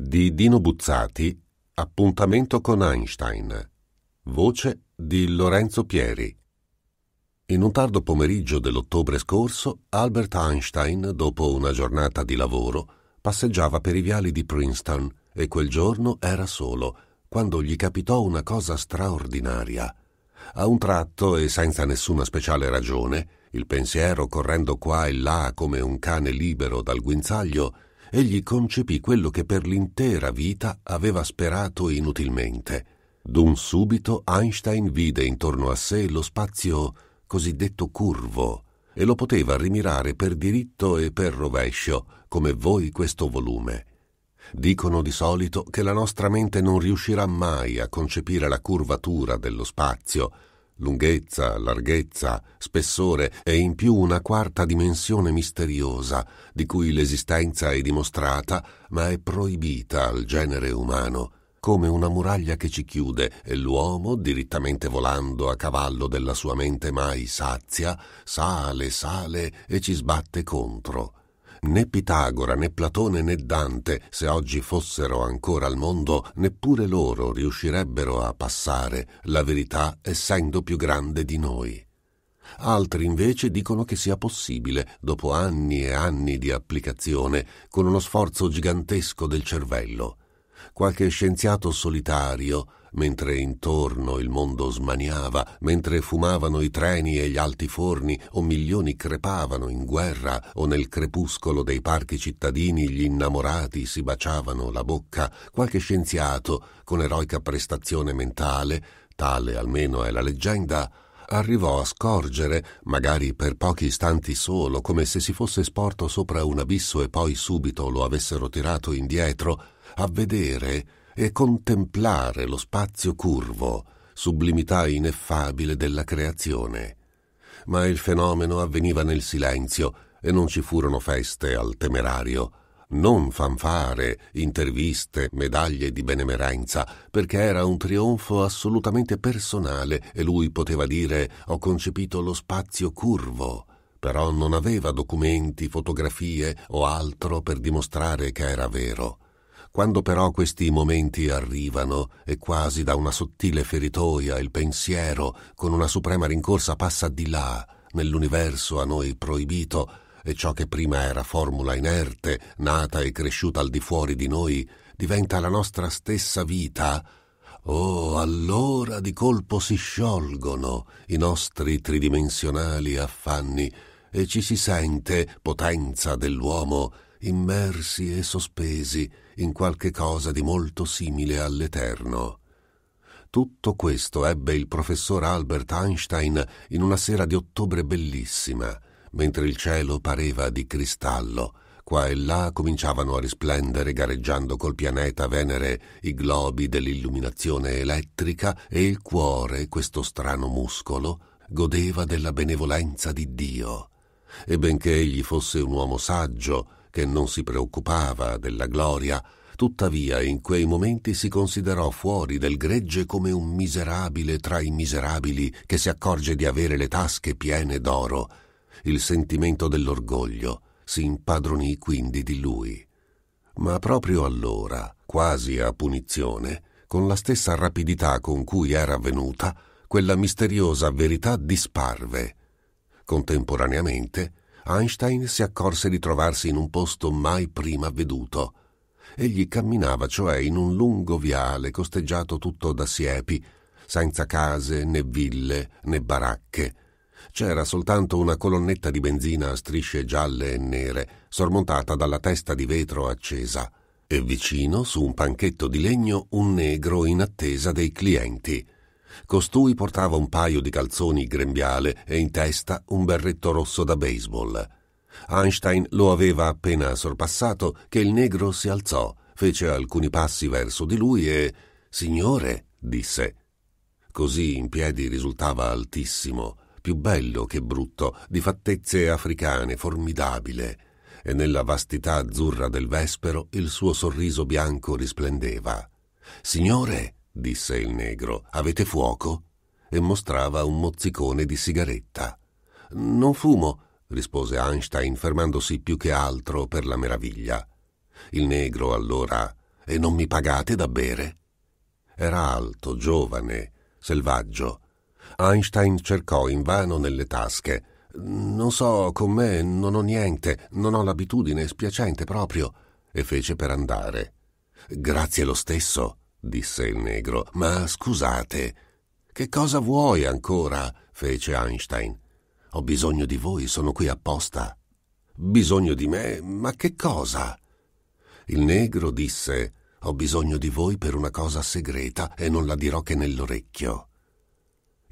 di Dino Buzzati, Appuntamento con Einstein. Voce di Lorenzo Pieri. In un tardo pomeriggio dell'ottobre scorso, Albert Einstein, dopo una giornata di lavoro, passeggiava per i viali di Princeton e quel giorno era solo, quando gli capitò una cosa straordinaria. A un tratto e senza nessuna speciale ragione, il pensiero correndo qua e là come un cane libero dal guinzaglio, egli concepì quello che per l'intera vita aveva sperato inutilmente. D'un subito Einstein vide intorno a sé lo spazio cosiddetto curvo e lo poteva rimirare per diritto e per rovescio, come voi questo volume. Dicono di solito che la nostra mente non riuscirà mai a concepire la curvatura dello spazio, lunghezza, larghezza, spessore e in più una quarta dimensione misteriosa, di cui l'esistenza è dimostrata, ma è proibita al genere umano, come una muraglia che ci chiude e l'uomo, dirittamente volando a cavallo della sua mente mai sazia, sale, sale e ci sbatte contro né Pitagora, né Platone, né Dante, se oggi fossero ancora al mondo, neppure loro riuscirebbero a passare la verità essendo più grande di noi. Altri invece dicono che sia possibile, dopo anni e anni di applicazione, con uno sforzo gigantesco del cervello qualche scienziato solitario, mentre intorno il mondo smaniava, mentre fumavano i treni e gli alti forni, o milioni crepavano in guerra, o nel crepuscolo dei parchi cittadini gli innamorati si baciavano la bocca, qualche scienziato, con eroica prestazione mentale, tale almeno è la leggenda, arrivò a scorgere, magari per pochi istanti solo, come se si fosse sporto sopra un abisso e poi subito lo avessero tirato indietro, a vedere e contemplare lo spazio curvo, sublimità ineffabile della creazione. Ma il fenomeno avveniva nel silenzio e non ci furono feste al temerario, non fanfare, interviste, medaglie di benemerenza, perché era un trionfo assolutamente personale e lui poteva dire ho concepito lo spazio curvo, però non aveva documenti, fotografie o altro per dimostrare che era vero. Quando però questi momenti arrivano e quasi da una sottile feritoia il pensiero, con una suprema rincorsa, passa di là, nell'universo a noi proibito, e ciò che prima era formula inerte, nata e cresciuta al di fuori di noi, diventa la nostra stessa vita, oh, allora di colpo si sciolgono i nostri tridimensionali affanni e ci si sente potenza dell'uomo immersi e sospesi in qualche cosa di molto simile all'eterno. Tutto questo ebbe il professor Albert Einstein in una sera di ottobre bellissima, mentre il cielo pareva di cristallo, qua e là cominciavano a risplendere gareggiando col pianeta Venere i globi dell'illuminazione elettrica e il cuore, questo strano muscolo, godeva della benevolenza di Dio. E benché egli fosse un uomo saggio, che non si preoccupava della gloria, tuttavia in quei momenti si considerò fuori del gregge come un miserabile tra i miserabili che si accorge di avere le tasche piene d'oro. Il sentimento dell'orgoglio si impadronì quindi di lui. Ma proprio allora, quasi a punizione, con la stessa rapidità con cui era avvenuta, quella misteriosa verità disparve. Contemporaneamente Einstein si accorse di trovarsi in un posto mai prima veduto. Egli camminava cioè in un lungo viale costeggiato tutto da siepi, senza case né ville né baracche. C'era soltanto una colonnetta di benzina a strisce gialle e nere, sormontata dalla testa di vetro accesa, e vicino, su un panchetto di legno, un negro in attesa dei clienti. Costui portava un paio di calzoni grembiale e in testa un berretto rosso da baseball. Einstein lo aveva appena sorpassato che il negro si alzò, fece alcuni passi verso di lui e Signore, disse. Così in piedi risultava altissimo, più bello che brutto, di fattezze africane, formidabile, e nella vastità azzurra del vespero il suo sorriso bianco risplendeva. Signore, disse il negro. Avete fuoco? e mostrava un mozzicone di sigaretta. Non fumo, rispose Einstein, fermandosi più che altro per la meraviglia. Il negro allora. E non mi pagate da bere? Era alto, giovane, selvaggio. Einstein cercò invano nelle tasche. Non so, con me non ho niente, non ho l'abitudine, è spiacente proprio, e fece per andare. Grazie lo stesso, disse il negro. Ma scusate. Che cosa vuoi ancora? fece Einstein. Ho bisogno di voi, sono qui apposta. Bisogno di me? Ma che cosa? Il negro disse Ho bisogno di voi per una cosa segreta e non la dirò che nell'orecchio.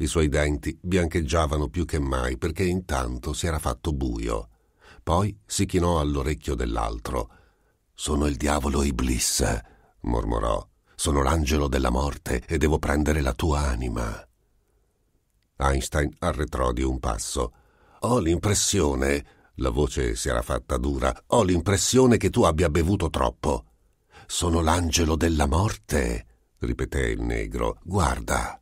I suoi denti biancheggiavano più che mai perché intanto si era fatto buio. Poi si chinò all'orecchio dell'altro. Sono il diavolo Iblis, mormorò. Sono l'angelo della morte e devo prendere la tua anima. Einstein arretrò di un passo. Ho l'impressione, la voce si era fatta dura, ho l'impressione che tu abbia bevuto troppo. Sono l'angelo della morte, ripeté il negro. Guarda.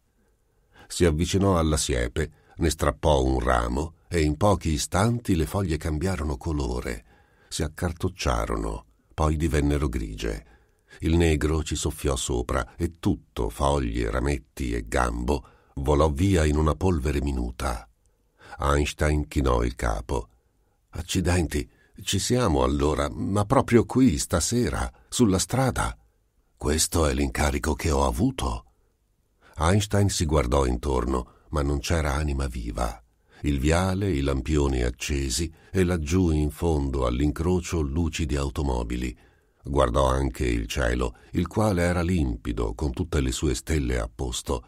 Si avvicinò alla siepe, ne strappò un ramo e in pochi istanti le foglie cambiarono colore, si accartocciarono, poi divennero grigie. Il negro ci soffiò sopra e tutto, foglie, rametti e gambo, volò via in una polvere minuta. Einstein chinò il capo. Accidenti, ci siamo allora, ma proprio qui, stasera, sulla strada. Questo è l'incarico che ho avuto. Einstein si guardò intorno, ma non c'era anima viva. Il viale, i lampioni accesi e laggiù in fondo all'incrocio luci di automobili, Guardò anche il cielo, il quale era limpido, con tutte le sue stelle a posto.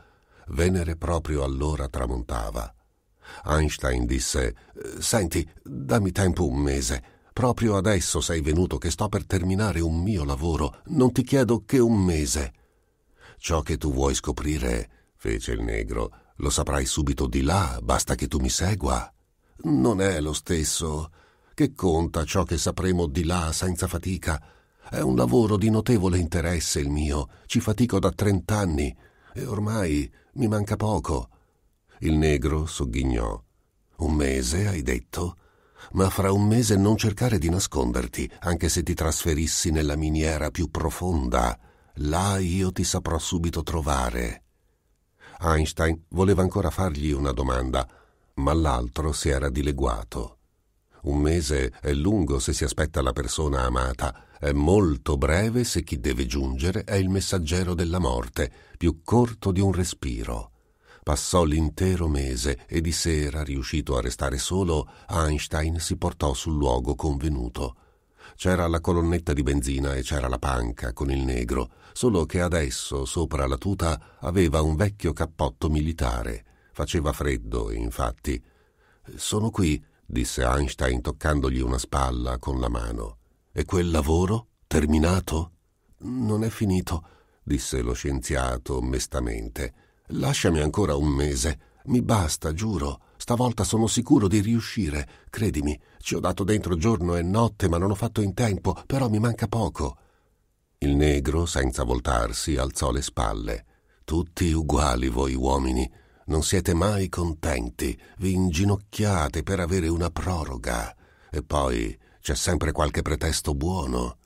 Venere proprio allora tramontava. Einstein disse Senti, dammi tempo un mese. Proprio adesso sei venuto che sto per terminare un mio lavoro. Non ti chiedo che un mese. Ciò che tu vuoi scoprire, fece il negro, lo saprai subito di là, basta che tu mi segua. Non è lo stesso. Che conta ciò che sapremo di là senza fatica? È un lavoro di notevole interesse il mio, ci fatico da trent'anni e ormai mi manca poco. Il negro sogghignò. Un mese, hai detto? Ma fra un mese non cercare di nasconderti, anche se ti trasferissi nella miniera più profonda. Là io ti saprò subito trovare. Einstein voleva ancora fargli una domanda, ma l'altro si era dileguato. Un mese è lungo se si aspetta la persona amata è molto breve se chi deve giungere è il messaggero della morte, più corto di un respiro. Passò l'intero mese e di sera, riuscito a restare solo, Einstein si portò sul luogo convenuto. C'era la colonnetta di benzina e c'era la panca con il negro, solo che adesso, sopra la tuta, aveva un vecchio cappotto militare. Faceva freddo, infatti. Sono qui, disse Einstein toccandogli una spalla con la mano. E quel lavoro? Terminato? Non è finito, disse lo scienziato mestamente. Lasciami ancora un mese. Mi basta, giuro. Stavolta sono sicuro di riuscire. Credimi, ci ho dato dentro giorno e notte, ma non ho fatto in tempo, però mi manca poco. Il negro, senza voltarsi, alzò le spalle. Tutti uguali voi uomini. Non siete mai contenti, vi inginocchiate per avere una proroga. E poi c'è sempre qualche pretesto buono.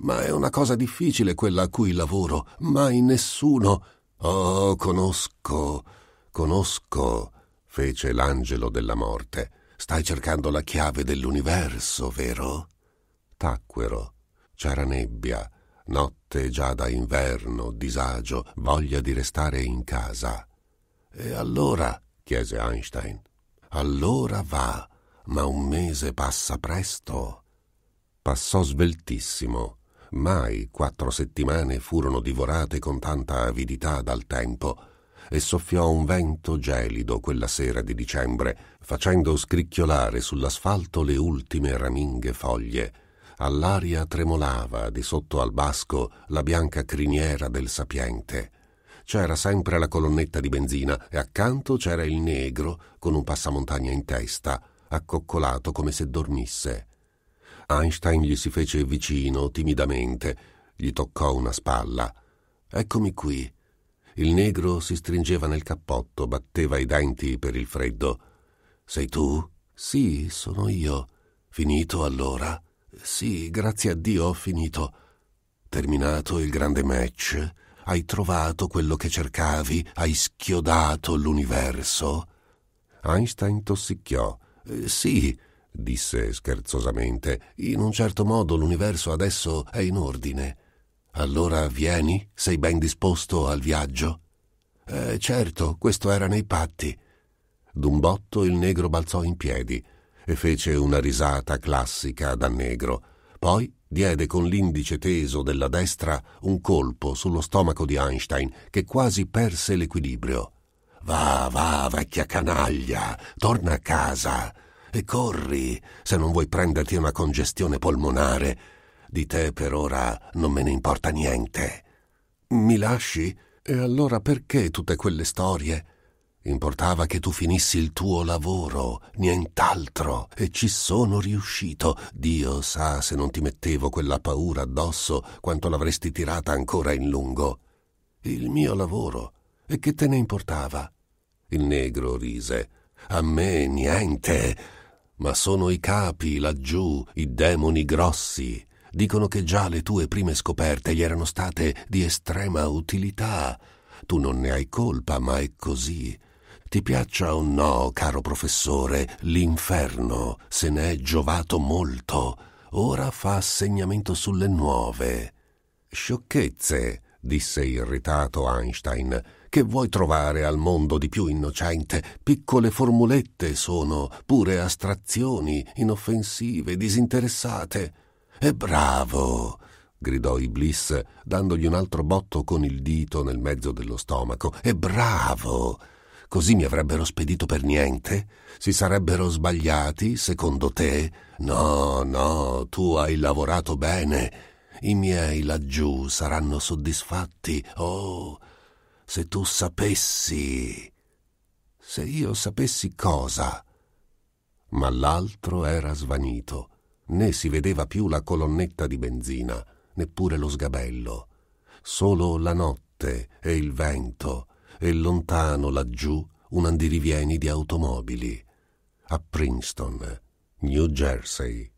Ma è una cosa difficile quella a cui lavoro. Mai nessuno. Oh, conosco, conosco, fece l'angelo della morte. Stai cercando la chiave dell'universo, vero? Tacquero. C'era nebbia, notte già da inverno, disagio, voglia di restare in casa. E allora? chiese Einstein. Allora va ma un mese passa presto. Passò sveltissimo. Mai quattro settimane furono divorate con tanta avidità dal tempo e soffiò un vento gelido quella sera di dicembre, facendo scricchiolare sull'asfalto le ultime raminghe foglie. All'aria tremolava di sotto al basco la bianca criniera del sapiente. C'era sempre la colonnetta di benzina e accanto c'era il negro con un passamontagna in testa accoccolato come se dormisse. Einstein gli si fece vicino, timidamente, gli toccò una spalla. Eccomi qui. Il negro si stringeva nel cappotto, batteva i denti per il freddo. Sei tu? Sì, sono io. Finito allora? Sì, grazie a Dio ho finito. Terminato il grande match? Hai trovato quello che cercavi? Hai schiodato l'universo? Einstein tossicchiò. Eh, sì, disse scherzosamente, in un certo modo l'universo adesso è in ordine. Allora vieni? Sei ben disposto al viaggio? Eh, certo, questo era nei patti. D'un botto il negro balzò in piedi e fece una risata classica da negro. Poi diede con l'indice teso della destra un colpo sullo stomaco di Einstein che quasi perse l'equilibrio. Va, va, vecchia canaglia, torna a casa e corri se non vuoi prenderti una congestione polmonare. Di te per ora non me ne importa niente. Mi lasci? E allora perché tutte quelle storie? Importava che tu finissi il tuo lavoro, nient'altro, e ci sono riuscito. Dio sa se non ti mettevo quella paura addosso quanto l'avresti tirata ancora in lungo. Il mio lavoro e che te ne importava? Il negro rise. A me niente. Ma sono i capi laggiù, i demoni grossi. Dicono che già le tue prime scoperte gli erano state di estrema utilità. Tu non ne hai colpa, ma è così. Ti piaccia o no, caro professore, l'inferno se n'è giovato molto. Ora fa assegnamento sulle nuove. Sciocchezze, disse irritato Einstein che vuoi trovare al mondo di più innocente? Piccole formulette sono, pure astrazioni, inoffensive, disinteressate. E bravo! gridò Iblis, dandogli un altro botto con il dito nel mezzo dello stomaco. E bravo! Così mi avrebbero spedito per niente? Si sarebbero sbagliati, secondo te? No, no, tu hai lavorato bene. I miei laggiù saranno soddisfatti. Oh, se tu sapessi. Se io sapessi cosa. Ma l'altro era svanito, né si vedeva più la colonnetta di benzina, neppure lo sgabello. Solo la notte e il vento, e lontano laggiù un andirivieni di automobili. A Princeton, New Jersey.